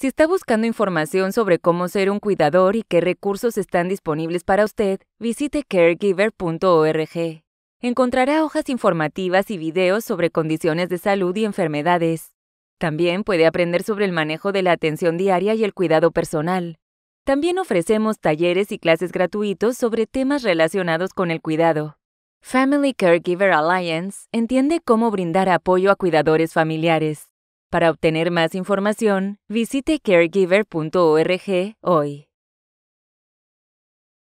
Si está buscando información sobre cómo ser un cuidador y qué recursos están disponibles para usted, visite caregiver.org. Encontrará hojas informativas y videos sobre condiciones de salud y enfermedades. También puede aprender sobre el manejo de la atención diaria y el cuidado personal. También ofrecemos talleres y clases gratuitos sobre temas relacionados con el cuidado. Family Caregiver Alliance entiende cómo brindar apoyo a cuidadores familiares. Para obtener más información, visite caregiver.org hoy.